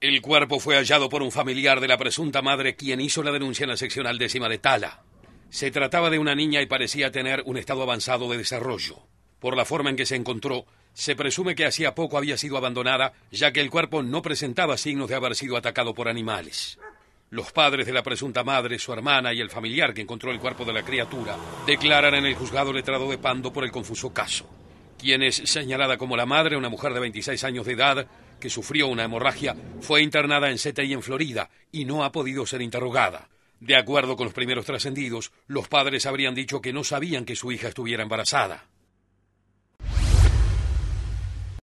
El cuerpo fue hallado por un familiar de la presunta madre quien hizo la denuncia en la seccional décima de Tala. Se trataba de una niña y parecía tener un estado avanzado de desarrollo. Por la forma en que se encontró, se presume que hacía poco había sido abandonada, ya que el cuerpo no presentaba signos de haber sido atacado por animales. Los padres de la presunta madre, su hermana y el familiar que encontró el cuerpo de la criatura declaran en el juzgado letrado de Pando por el confuso caso quien es señalada como la madre, una mujer de 26 años de edad que sufrió una hemorragia, fue internada en CTI en Florida y no ha podido ser interrogada. De acuerdo con los primeros trascendidos, los padres habrían dicho que no sabían que su hija estuviera embarazada.